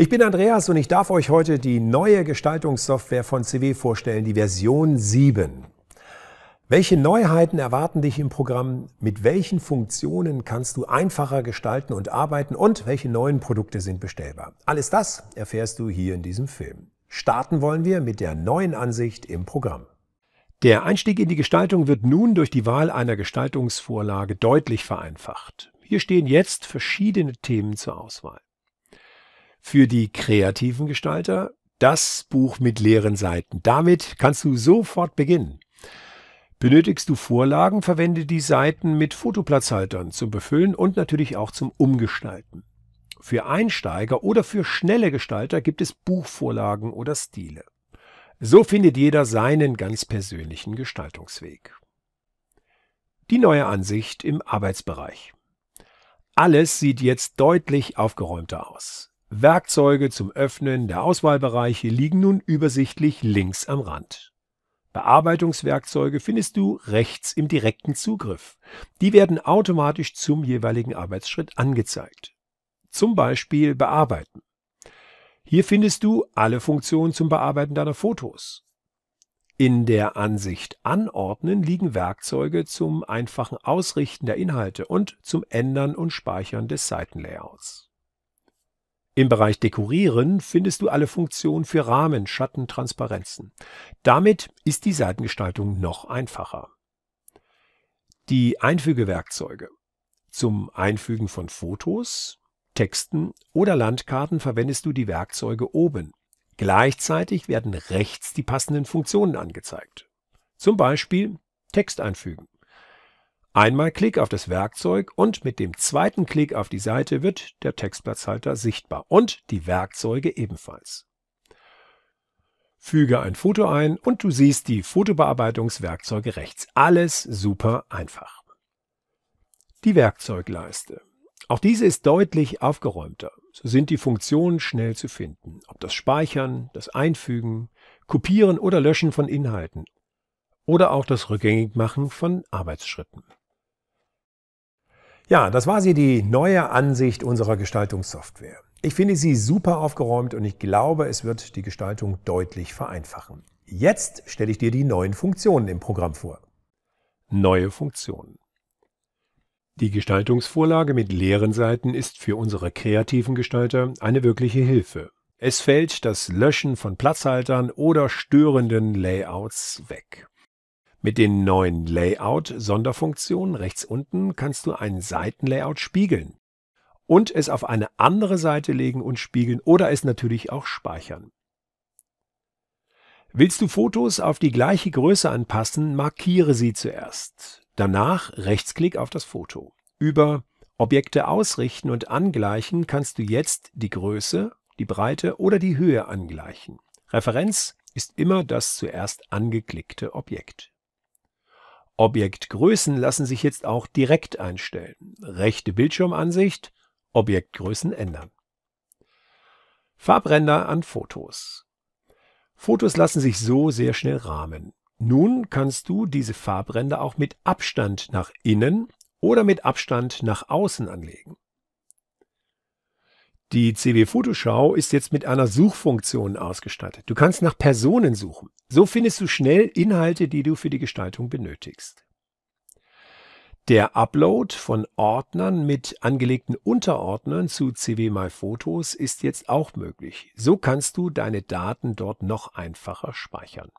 Ich bin Andreas und ich darf euch heute die neue Gestaltungssoftware von CW vorstellen, die Version 7. Welche Neuheiten erwarten dich im Programm? Mit welchen Funktionen kannst du einfacher gestalten und arbeiten? Und welche neuen Produkte sind bestellbar? Alles das erfährst du hier in diesem Film. Starten wollen wir mit der neuen Ansicht im Programm. Der Einstieg in die Gestaltung wird nun durch die Wahl einer Gestaltungsvorlage deutlich vereinfacht. Hier stehen jetzt verschiedene Themen zur Auswahl für die kreativen Gestalter das Buch mit leeren Seiten. Damit kannst du sofort beginnen. Benötigst du Vorlagen, verwende die Seiten mit Fotoplatzhaltern zum Befüllen und natürlich auch zum Umgestalten. Für Einsteiger oder für schnelle Gestalter gibt es Buchvorlagen oder Stile. So findet jeder seinen ganz persönlichen Gestaltungsweg. Die neue Ansicht im Arbeitsbereich. Alles sieht jetzt deutlich aufgeräumter aus. Werkzeuge zum Öffnen der Auswahlbereiche liegen nun übersichtlich links am Rand. Bearbeitungswerkzeuge findest du rechts im direkten Zugriff. Die werden automatisch zum jeweiligen Arbeitsschritt angezeigt. Zum Beispiel Bearbeiten. Hier findest du alle Funktionen zum Bearbeiten deiner Fotos. In der Ansicht Anordnen liegen Werkzeuge zum einfachen Ausrichten der Inhalte und zum Ändern und Speichern des Seitenlayouts. Im Bereich Dekorieren findest du alle Funktionen für Rahmen, Schatten, Transparenzen. Damit ist die Seitengestaltung noch einfacher. Die Einfügewerkzeuge. Zum Einfügen von Fotos, Texten oder Landkarten verwendest du die Werkzeuge oben. Gleichzeitig werden rechts die passenden Funktionen angezeigt. Zum Beispiel Text einfügen. Einmal Klick auf das Werkzeug und mit dem zweiten Klick auf die Seite wird der Textplatzhalter sichtbar und die Werkzeuge ebenfalls. Füge ein Foto ein und du siehst die Fotobearbeitungswerkzeuge rechts. Alles super einfach. Die Werkzeugleiste. Auch diese ist deutlich aufgeräumter. So sind die Funktionen schnell zu finden. Ob das Speichern, das Einfügen, Kopieren oder Löschen von Inhalten oder auch das Rückgängigmachen von Arbeitsschritten. Ja, das war sie, die neue Ansicht unserer Gestaltungssoftware. Ich finde sie super aufgeräumt und ich glaube, es wird die Gestaltung deutlich vereinfachen. Jetzt stelle ich dir die neuen Funktionen im Programm vor. Neue Funktionen. Die Gestaltungsvorlage mit leeren Seiten ist für unsere kreativen Gestalter eine wirkliche Hilfe. Es fällt das Löschen von Platzhaltern oder störenden Layouts weg. Mit den neuen layout sonderfunktionen rechts unten kannst du ein Seitenlayout spiegeln und es auf eine andere Seite legen und spiegeln oder es natürlich auch speichern. Willst du Fotos auf die gleiche Größe anpassen, markiere sie zuerst. Danach Rechtsklick auf das Foto. Über Objekte ausrichten und angleichen kannst du jetzt die Größe, die Breite oder die Höhe angleichen. Referenz ist immer das zuerst angeklickte Objekt. Objektgrößen lassen sich jetzt auch direkt einstellen. Rechte Bildschirmansicht, Objektgrößen ändern. Farbränder an Fotos. Fotos lassen sich so sehr schnell rahmen. Nun kannst du diese Farbränder auch mit Abstand nach innen oder mit Abstand nach außen anlegen. Die CW Fotoschau ist jetzt mit einer Suchfunktion ausgestattet. Du kannst nach Personen suchen. So findest du schnell Inhalte, die du für die Gestaltung benötigst. Der Upload von Ordnern mit angelegten Unterordnern zu CW My Photos ist jetzt auch möglich. So kannst du deine Daten dort noch einfacher speichern.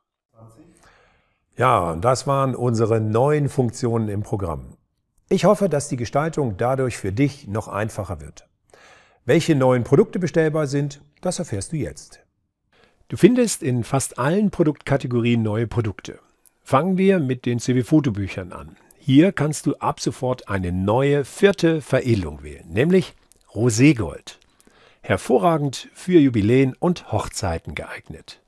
Ja, das waren unsere neuen Funktionen im Programm. Ich hoffe, dass die Gestaltung dadurch für dich noch einfacher wird. Welche neuen Produkte bestellbar sind, das erfährst du jetzt. Du findest in fast allen Produktkategorien neue Produkte. Fangen wir mit den CW-Fotobüchern an. Hier kannst du ab sofort eine neue vierte Veredelung wählen, nämlich Roségold. Hervorragend für Jubiläen und Hochzeiten geeignet.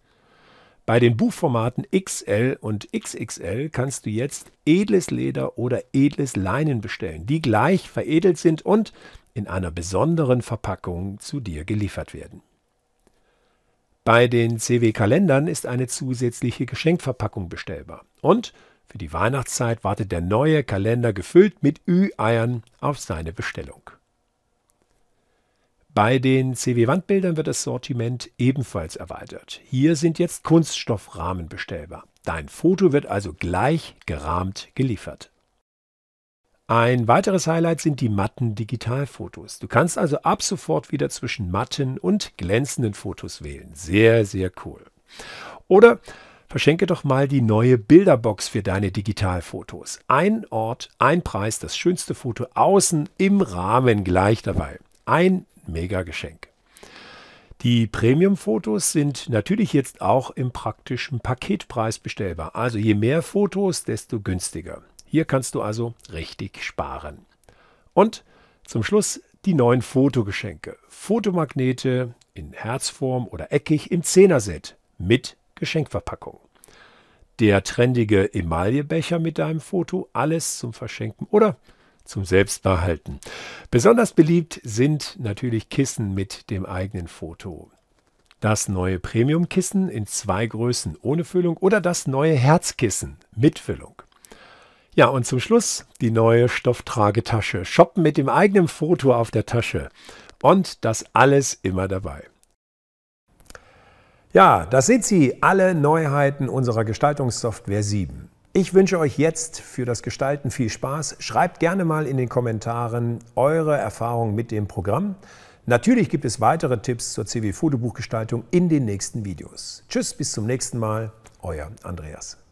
Bei den Buchformaten XL und XXL kannst du jetzt edles Leder oder edles Leinen bestellen, die gleich veredelt sind und in einer besonderen Verpackung zu dir geliefert werden. Bei den CW-Kalendern ist eine zusätzliche Geschenkverpackung bestellbar. Und für die Weihnachtszeit wartet der neue Kalender gefüllt mit Ü-Eiern auf seine Bestellung. Bei den CW-Wandbildern wird das Sortiment ebenfalls erweitert. Hier sind jetzt Kunststoffrahmen bestellbar. Dein Foto wird also gleich gerahmt geliefert. Ein weiteres Highlight sind die matten Digitalfotos. Du kannst also ab sofort wieder zwischen matten und glänzenden Fotos wählen. Sehr, sehr cool. Oder verschenke doch mal die neue Bilderbox für deine Digitalfotos. Ein Ort, ein Preis, das schönste Foto außen im Rahmen gleich dabei. Ein Mega-Geschenk. Die Premium-Fotos sind natürlich jetzt auch im praktischen Paketpreis bestellbar. Also je mehr Fotos, desto günstiger. Hier kannst du also richtig sparen. Und zum Schluss die neuen Fotogeschenke. Fotomagnete in Herzform oder eckig im Zehnerset mit Geschenkverpackung. Der trendige Emaillebecher mit deinem Foto, alles zum Verschenken oder zum Selbstbehalten. Besonders beliebt sind natürlich Kissen mit dem eigenen Foto. Das neue Premium-Kissen in zwei Größen ohne Füllung oder das neue Herzkissen mit Füllung. Ja, und zum Schluss die neue Stofftragetasche. Shoppen mit dem eigenen Foto auf der Tasche. Und das alles immer dabei. Ja, das sind sie, alle Neuheiten unserer Gestaltungssoftware 7. Ich wünsche euch jetzt für das Gestalten viel Spaß. Schreibt gerne mal in den Kommentaren eure Erfahrungen mit dem Programm. Natürlich gibt es weitere Tipps zur CW Fotobuchgestaltung in den nächsten Videos. Tschüss, bis zum nächsten Mal, euer Andreas.